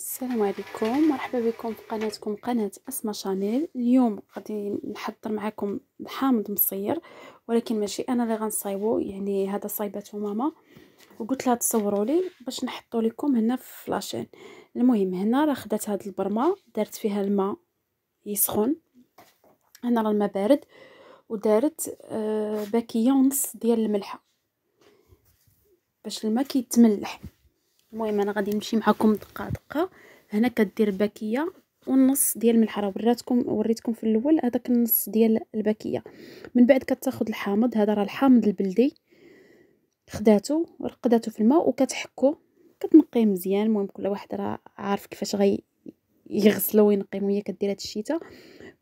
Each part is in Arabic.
السلام عليكم مرحبا بكم في قناتكم قناة أسماء شانيل اليوم غادي نحضر معكم الحامض مصير ولكن ماشي أنا اللي غنصايبو يعني هذا صايباتو ماما وقلت لها تصوروا لي باش نحطو لكم هنا في لاشين المهم هنا راه خدات هاد البرمة دارت فيها الماء يسخن هنا راه الماء بارد ودارت آه، باكيه ونص ديال الملحه باش الماء كيتملح المهم انا غادي نمشي معكم دقه دقه هنا كدير باكيه والنص ديال الملح راه وراتكم وريتكم في الاول هذاك النص ديال الباكيه من بعد كتاخذ الحامض هذا راه الحامض البلدي خداتو رقداتو في الماء وكتحكو كتنقيه مزيان المهم كل واحد راه عارف كيفاش غي يغسلو وينقيه وهي كدير هاد الشيته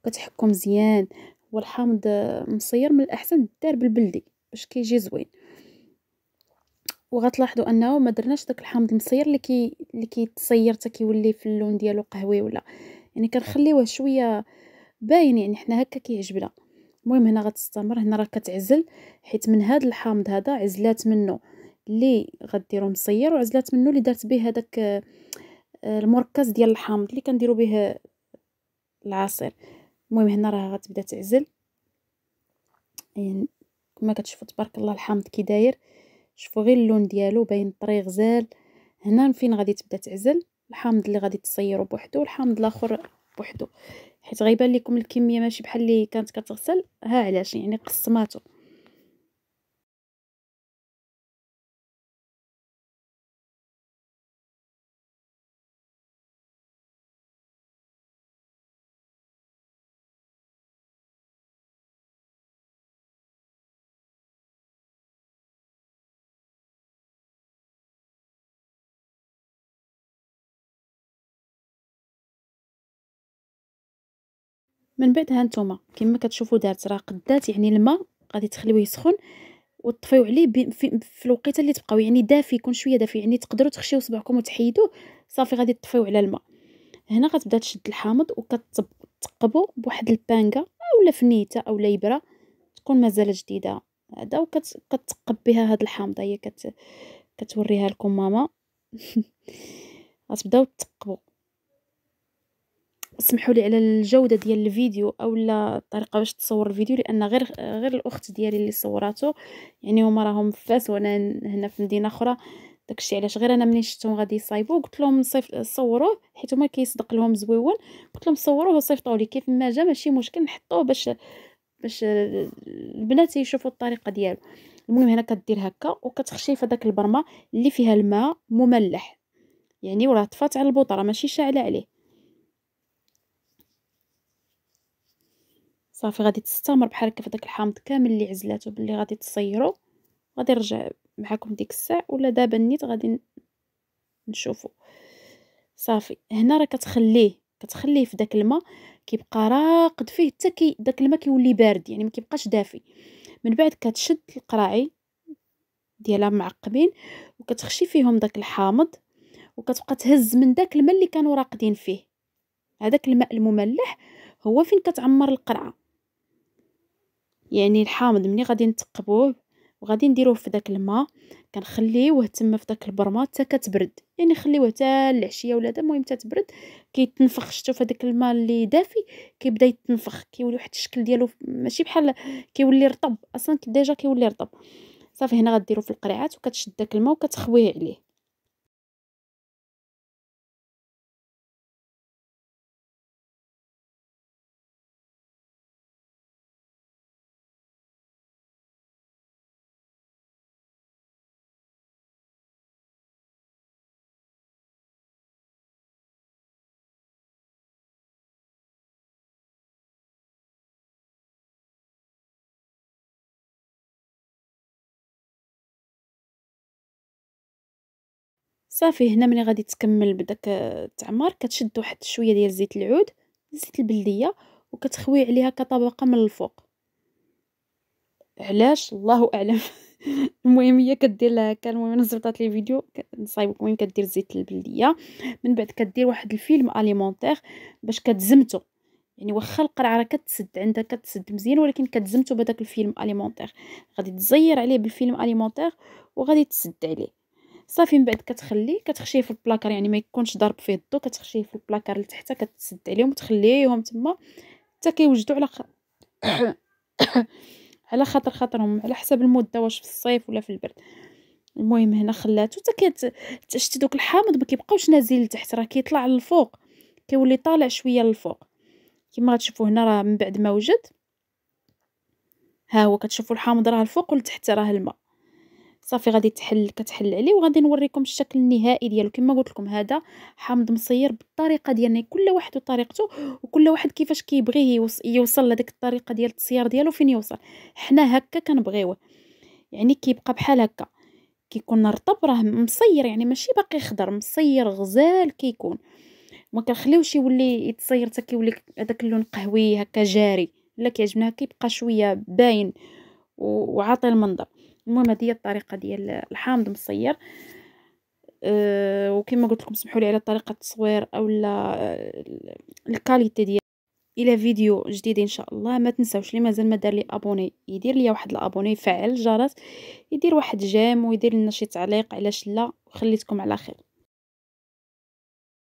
كتحكو مزيان والحامض مصير من الاحسن دار بالبلدي باش كيجي زوين وغتلاحظوا انه ما درناش داك الحامض المصير اللي كي اللي كيتصير حتى كيولي في اللون ديالو قهوي ولا يعني كنخليوه شويه باين يعني حنا هكا كيعجبنا المهم هنا غتستمر هنا راه كتعزل حيت من هذا الحامض هذا عزلات منه اللي غديرو مصير وعزلات منه اللي درت به هذاك آه، المركز ديال الحامض اللي كنديرو به العصير المهم هنا راه غتبدا تعزل يعني كما كتشوفوا تبارك الله الحامض كي داير شوفوا غير اللون ديالو باين طري غزال هنا فين غادي تبدا تعزل الحامض اللي غادي تصيرو بوحدو والحامض الاخر بوحدو حيت غيبان لكم الكميه ماشي بحال اللي كانت كتغسل ها علاش يعني قسماتو من ها نتوما كما كتشوفوا دارت راه قدات يعني الماء غادي تخليوه يسخن وتطفيو عليه في, في الوقيته اللي تبقاو يعني دافي يكون شويه دافي يعني تقدروا تخشيو صبعكم وتحيدوه صافي غادي تطفيو على الماء هنا غتبدا تشد الحامض وكتقبو بواحد البانكا اولا فنيته اولا ابره تكون مازال جديده هذا وكتقب بها هاد الحامضه هي كت كتوريها لكم ماما غتبداو تقبو اسمحوا لي على الجوده ديال الفيديو اولا الطريقه باش تصور الفيديو لان غير غير الاخت ديالي اللي صوراتو يعني هما راهم في فاس وانا هنا في مدينه اخرى داكشي علاش غير انا ملي شفتهم غادي يصايبوا قلت لهم صيف صوروه حيت هما كيصدق لهم زويون قلت لهم صوروه وصيفطوا لي كيف ما جا ماشي مشكل نحطوه باش باش البنات يشوفوا الطريقه ديالو المهم هنا كدير هكا وكتخشي في داك البرمه اللي فيها الماء مملح يعني وراه طفات على البوطه راه ماشي شاعله عليه صافي غادي تستمر بحال هكا في داك الحامض كامل اللي عزلاتو باللي غادي تصيرو غادي نرجع معكم ديك الساعه ولا دابا نيت غادي نشوفو صافي هنا راه كتخليه كتخليه في داك الماء كيبقى راقد فيه حتى كي داك الماء كيولي بارد يعني ما كيبقاش دافي من بعد كتشد القراعي ديالها معقبين وكتخشي فيهم داك الحامض وكتبقى تهز من داك الماء اللي كانوا راقدين فيه هذاك الماء المملح هو فين كتعمر القرعه يعني الحامض ملي غادي نتقبوه وغادي نديروه في داك الماء كنخليوه تما في داك البرمه حتى كتبرد يعني خليوه حتى العشيه ولا دا المهم حتى تبرد كيتنفخ شفتوا في داك الماء اللي دافي كيبدا يتنفخ كيولي واحد الشكل ديالو ماشي بحال كيولي رطب اصلا ديجا كيولي رطب صافي هنا غديرو في القريعات وكتشد داك الماء وكتخويه عليه صافي هنا ملي غادي تكمل بداك التعمار كتشد واحد شويه ديال زيت العود زيت البلديه وكتخوي عليها كطبقه من الفوق علاش الله اعلم المهم هي كدير لها كان المهم انا زبطات لي فيديو نصايبك المهم كدير زيت البلديه من بعد كدير واحد الفيلم اليمونتير باش كتزمتو يعني واخا القرعه راه كتسد عندها كتسد مزيان ولكن كتزمتو بداك الفيلم اليمونتير غادي تزير عليه بالفيلم اليمونتير وغادي تسد عليه صافي من بعد كتخليه كتخشيه في البلاكار يعني ما يكونش ضارب فيه الضو كتخشيه في البلاكار لتحت كتسد عليهم وتخليهم تما حتى كيوجدوا على خ... على خاطر خاطرهم على حسب المده واش في الصيف ولا في البرد المهم هنا خلاته حتى كتشتي دوك الحامض ما كيبقاوش نازل لتحت راه كيطلع للفوق كيولي طالع شويه للفوق كما غتشوفوا هنا راه من بعد ما وجد ها هو كتشوفوا الحامض راه الفوق ولتحت راه الماء صافي غادي تحل كتحل عليه وغادي نوريكم الشكل النهائي ديالو كما قلت لكم هذا حامض مصير بالطريقه ديالنا يعني كل واحد وطريقته وكل واحد كيفاش كيبغيه يوصل لديك الطريقه ديال التصيير ديالو فين يوصل حنا هكا كنبغيوه يعني كيبقى بحال هكا كيكون رطب راه مصير يعني ماشي باقي خضر مصير غزال كيكون ما كنخليوش يولي يتصير حتى كيولي هذاك اللون قهوي هكا جاري لا كيعجبنا كيبقى شويه باين وعاطي المنظر المهم هذه هي الطريقه ديال الحامض مصير أه وكما قلت لكم سمحوا لي على طريقه التصوير اولا الكاليتي ديال الى فيديو جديد ان شاء الله ما تنساوش اللي مازال ما دار لي ابوني يدير لي واحد الابوني فعل الجرس يدير واحد جيم ويدير لنا شي تعليق علاش لا وخليتكم على خير